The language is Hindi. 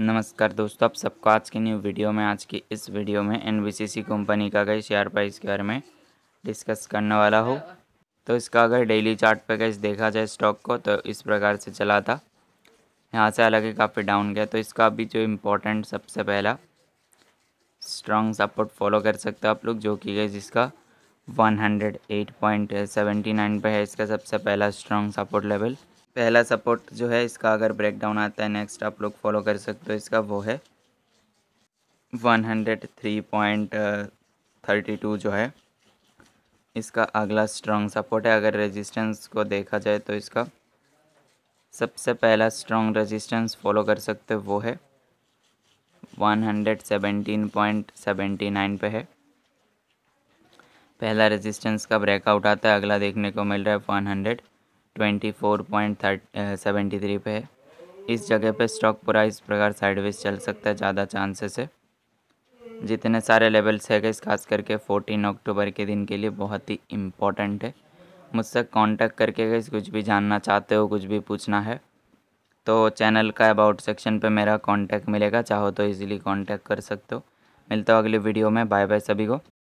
नमस्कार दोस्तों आप सबको आज की न्यू वीडियो में आज की इस वीडियो में एन कंपनी का गई शेयर प्राइस के बारे में डिस्कस करने वाला हूँ तो इसका अगर डेली चार्ट पे गई देखा जाए स्टॉक को तो इस प्रकार से चला था यहाँ से अलग ही काफ़ी डाउन गया तो इसका अभी जो इम्पोर्टेंट सबसे पहला स्ट्रॉन्ग सपोर्ट फॉलो कर सकते हो आप लोग जो कि गए जिसका वन हंड्रेड है इसका सबसे पहला स्ट्रॉन्ग सपोर्ट लेवल पहला सपोर्ट जो है इसका अगर ब्रेकडाउन आता है नेक्स्ट आप लोग फॉलो कर सकते हो इसका वो है one hundred three point thirty two जो है इसका अगला स्ट्रॉन्ग सपोर्ट है अगर रेजिस्टेंस को देखा जाए तो इसका सबसे पहला स्ट्रॉन्ग रेजिस्टेंस फॉलो कर सकते हो वो है one hundred seventeen point seventy nine पे है पहला रेजिस्टेंस का ब्रेकआउट आता है अगला देखने को मिल रहा है one hundred twenty four point seventy three पे है इस जगह पे स्टॉक पूरा इस प्रकार साइडवेज चल सकता है ज़्यादा चांसेस है जितने सारे लेवल्स है गए खास करके फोर्टीन अक्टूबर के दिन के लिए बहुत ही इम्पोर्टेंट है मुझसे कांटेक्ट करके गए कुछ भी जानना चाहते हो कुछ भी पूछना है तो चैनल का अबाउट सेक्शन पे मेरा कांटेक्ट मिलेगा चाहो तो इजीली कांटेक्ट कर सकते हो मिलता हो अगली वीडियो में बाय बाय सभी को